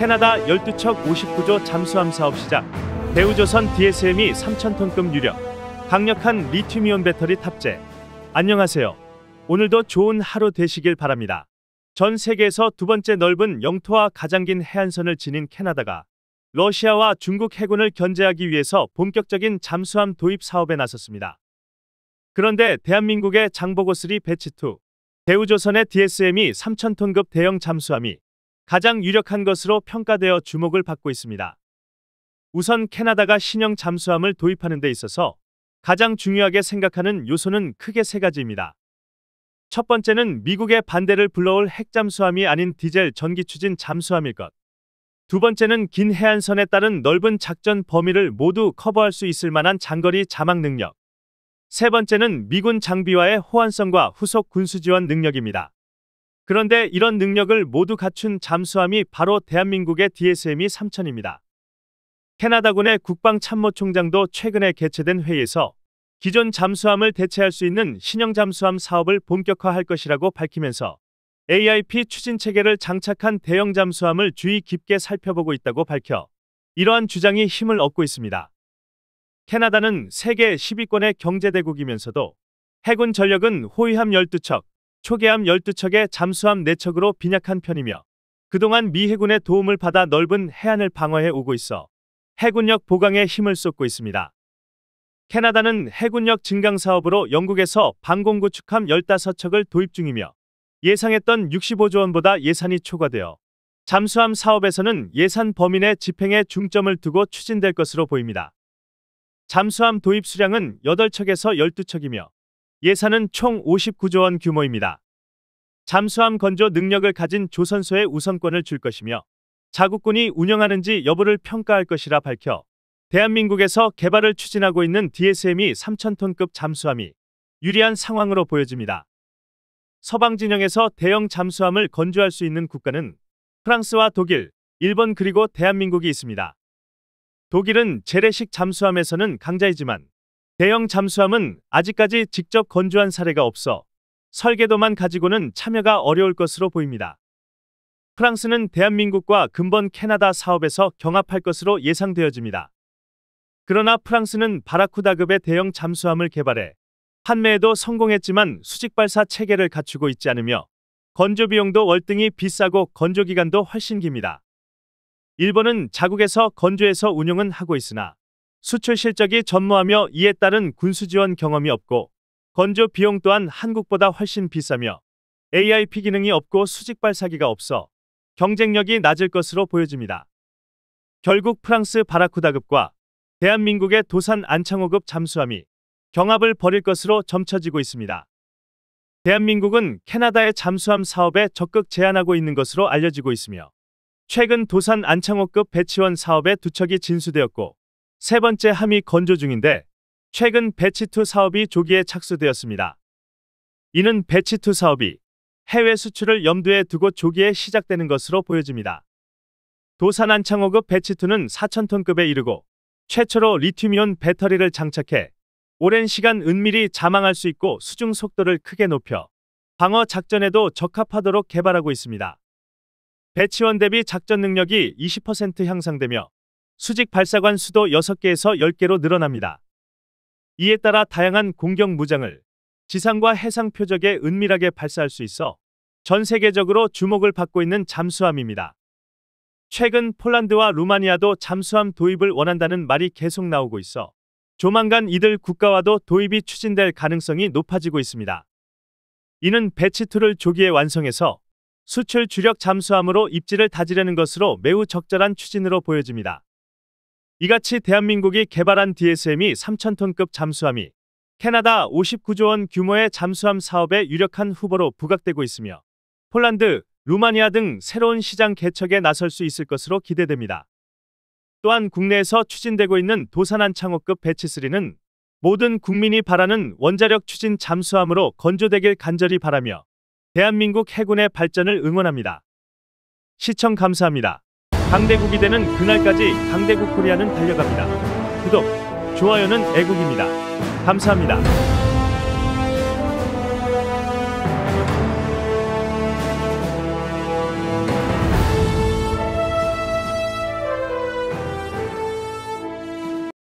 캐나다 12척 59조 잠수함 사업 시작 대우조선 DSM이 3,000톤급 유력 강력한 리튬이온 배터리 탑재 안녕하세요 오늘도 좋은 하루 되시길 바랍니다 전 세계에서 두 번째 넓은 영토와 가장 긴 해안선을 지닌 캐나다가 러시아와 중국 해군을 견제하기 위해서 본격적인 잠수함 도입 사업에 나섰습니다 그런데 대한민국의 장보고3 배치2 대우조선의 DSM이 3,000톤급 대형 잠수함이 가장 유력한 것으로 평가되어 주목을 받고 있습니다. 우선 캐나다가 신형 잠수함을 도입하는 데 있어서 가장 중요하게 생각하는 요소는 크게 세 가지입니다. 첫 번째는 미국의 반대를 불러올 핵잠수함이 아닌 디젤 전기 추진 잠수함일 것. 두 번째는 긴 해안선에 따른 넓은 작전 범위를 모두 커버할 수 있을 만한 장거리 자막 능력. 세 번째는 미군 장비와의 호환성과 후속 군수 지원 능력입니다. 그런데 이런 능력을 모두 갖춘 잠수함이 바로 대한민국의 DSM이 3000입니다. 캐나다군의 국방참모총장도 최근에 개최된 회의에서 기존 잠수함을 대체할 수 있는 신형 잠수함 사업을 본격화할 것이라고 밝히면서 AIP 추진 체계를 장착한 대형 잠수함을 주의 깊게 살펴보고 있다고 밝혀 이러한 주장이 힘을 얻고 있습니다. 캐나다는 세계 10위권의 경제대국이면서도 해군 전력은 호위함 12척, 초계함 12척에 잠수함 4척으로 빈약한 편이며 그동안 미 해군의 도움을 받아 넓은 해안을 방어해 오고 있어 해군력 보강에 힘을 쏟고 있습니다. 캐나다는 해군력 증강 사업으로 영국에서 방공 구축함 15척을 도입 중이며 예상했던 65조 원보다 예산이 초과되어 잠수함 사업에서는 예산 범위 내 집행에 중점을 두고 추진될 것으로 보입니다. 잠수함 도입 수량은 8척에서 12척이며 예산은 총 59조 원 규모입니다. 잠수함 건조 능력을 가진 조선소에 우선권을 줄 것이며 자국군이 운영하는지 여부를 평가할 것이라 밝혀 대한민국에서 개발을 추진하고 있는 DSM이 3,000톤급 잠수함이 유리한 상황으로 보여집니다. 서방 진영에서 대형 잠수함을 건조할 수 있는 국가는 프랑스와 독일, 일본 그리고 대한민국이 있습니다. 독일은 재래식 잠수함에서는 강자이지만 대형 잠수함은 아직까지 직접 건조한 사례가 없어 설계도만 가지고는 참여가 어려울 것으로 보입니다. 프랑스는 대한민국과 근본 캐나다 사업에서 경합할 것으로 예상되어집니다. 그러나 프랑스는 바라쿠다급의 대형 잠수함을 개발해 판매에도 성공했지만 수직 발사 체계를 갖추고 있지 않으며 건조 비용도 월등히 비싸고 건조 기간도 훨씬 깁니다. 일본은 자국에서 건조해서 운용은 하고 있으나 수출 실적이 전무하며 이에 따른 군수 지원 경험이 없고 건조 비용 또한 한국보다 훨씬 비싸며 AIP 기능이 없고 수직 발사기가 없어 경쟁력이 낮을 것으로 보여집니다. 결국 프랑스 바라쿠다급과 대한민국의 도산 안창호급 잠수함이 경합을 벌일 것으로 점쳐지고 있습니다. 대한민국은 캐나다의 잠수함 사업에 적극 제안하고 있는 것으로 알려지고 있으며 최근 도산 안창호급 배치원 사업에 두 척이 진수되었고 세 번째 함이 건조 중인데 최근 배치2 사업이 조기에 착수되었습니다. 이는 배치2 사업이 해외 수출을 염두에 두고 조기에 시작되는 것으로 보여집니다. 도산안 창호급 배치2는 4,000톤급에 이르고 최초로 리튬이온 배터리를 장착해 오랜 시간 은밀히 자망할 수 있고 수중 속도를 크게 높여 방어 작전에도 적합하도록 개발하고 있습니다. 배치원 대비 작전 능력이 20% 향상되며 수직 발사관 수도 6개에서 10개로 늘어납니다. 이에 따라 다양한 공격 무장을 지상과 해상 표적에 은밀하게 발사할 수 있어 전 세계적으로 주목을 받고 있는 잠수함입니다. 최근 폴란드와 루마니아도 잠수함 도입을 원한다는 말이 계속 나오고 있어 조만간 이들 국가와도 도입이 추진될 가능성이 높아지고 있습니다. 이는 배치2를 조기에 완성해서 수출 주력 잠수함으로 입지를 다지려는 것으로 매우 적절한 추진으로 보여집니다. 이같이 대한민국이 개발한 DSM이 3,000톤급 잠수함이 캐나다 59조 원 규모의 잠수함 사업에 유력한 후보로 부각되고 있으며 폴란드, 루마니아 등 새로운 시장 개척에 나설 수 있을 것으로 기대됩니다. 또한 국내에서 추진되고 있는 도산한 창호급 배치3는 모든 국민이 바라는 원자력 추진 잠수함으로 건조되길 간절히 바라며 대한민국 해군의 발전을 응원합니다. 시청 감사합니다. 강대국이 되는 그날까지 강대국 코리아는 달려갑니다. 구독, 좋아요는 애국입니다. 감사합니다.